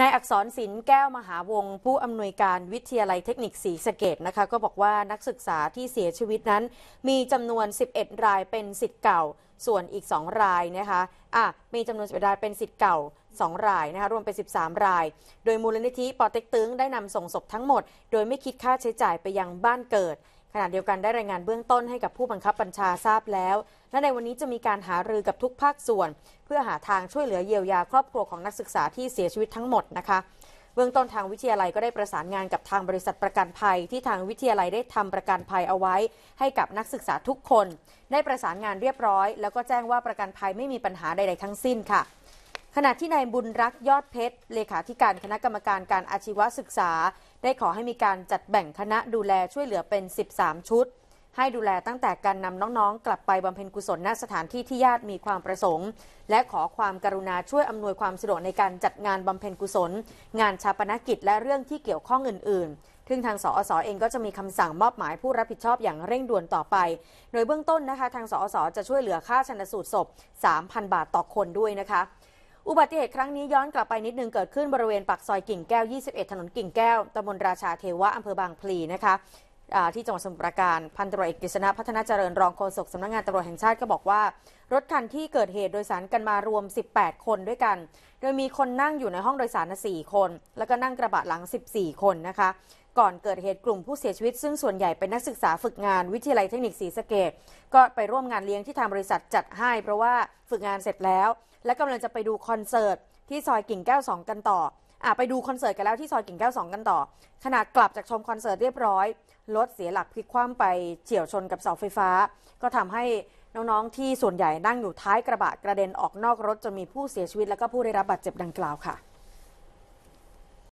นายอักษรศิลป์แก้วมหาวงศ์ผู้อำนวยการวิทยาลัยเทคนิคศรีสะเกดนะคะก็บอกว่านักศึกษาที่เสียชีวิตนั้น มีจำนวน 11 รายเป็นสิทธิ์เก่าส่วนอีก 2 รายนะคะอ่ะมีจำนวน11รายเป็นสิทธิ์เก่า 2 รายนะคะรวมเป็น 13 ราย โดยมูลนิธิปอเต็กตึงได้นำส่งศพทั้งหมด โดยไม่คิดค่าใช้จ่ายไปยังบ้านเกิดขณะเดียวกันได้รายงานเบื้องต้นให้กับผู้บังคับบัญชาทราบแล้ว และในวันนี้จะมีการหารือกับทุกภาคส่วน เพื่อหาทางช่วยเหลือเยียวยา ครอบครัวของนักศึกษาที่เสียชีวิตทั้งหมดนะคะ เบื้องต้นทางวิทยาลัยก็ได้ประสานงานกับทางบริษัทประกันภัย ที่ทางวิทยาลัยได้ทำประกันภัยเอาไว้ ให้กับนักศึกษาทุกคนได้ประสานงานเรียบร้อย แล้วก็แจ้งว่าประกันภัยไม่มีปัญหาใดๆทั้งสิ้นค่ะขณะที่นายบุญรักยอดเพชรเลขาธิการคณะกรรมการ การอาชีวศึกษา ได้ขอให้มีการจัดแบ่งคณะดูแลช่วยเหลือเป็น 13 ชุด ให้ดูแลตั้งแต่การนำน้องๆกลับไปบำเพ็ญกุศลณ สถานที่ที่ญาติมีความประสงค์ และขอความกรุณาช่วยอำนวยความสะดวกในการจัดงานบำเพ็ญกุศล งานชาปนกิจและเรื่องที่เกี่ยวข้องอื่นๆทึ่งทางสอสอเองก็จะมีคำสั่งมอบหมายผู้รับผิดชอบอย่างเร่งด่วนต่อไป โดยเบื้องต้นนะคะทางสอสอจะช่วยเหลือค่าชนสูตรศพ 3,000 บาทต่อคนด้วยนะคะอุบัติเหตุครั้งนี้ย้อนกลับไปนิดนึงเกิดขึ้นบริเวณปากซอยกิ่งแก้ว 21 ถนนกิ่งแก้ว ตำบลราชาเทวะอำเภอบางพลี นะคะที่จังหวัดสมุทรปราการพันตรวจเอกกฤษณะพัฒนาเจริญรองโฆษกสำนักงงานตำรวจแห่งชาติก็บอกว่า รถคันที่เกิดเหตุโดยสารกันมารวม 18 คนด้วยกัน โดยมีคนนั่งอยู่ในห้องโดยสาร 4 คน แล้วก็นั่งกระบะหลัง 14 คนนะคะก่อนเกิดเหตุกลุ่มผู้เสียชีวิตซึ่งส่วนใหญ่เป็นนักศึกษาฝึกงานวิทยาลัยเทคนิคศรีสะเกดก็ไปร่วมงานเลี้ยงที่ทางบริษัทจัดให้เพราะว่าฝึกงานเสร็จแล้วและกำลังจะไปดูคอนเสิร์ตที่ซอยกิ่งแก้วสองกันต่ออ่ไปดูคอนเสิร์ตกันแล้วที่ซอยกิ่งแก้วสองกันต่อ ขณะกลับจากชมคอนเสิร์ตเรียบร้อยรถเสียหลักพลิกคว่ำไปเฉี่ยวชนกับเสาไฟฟ้า ก็ทำให้น้องๆที่ส่วนใหญ่นั่งอยู่ท้ายกระบะกระเด็นออกนอกรถจนมีผู้เสียชีวิต และก็ผู้ได้รับบาดเจ็บดังกล่าวค่ะ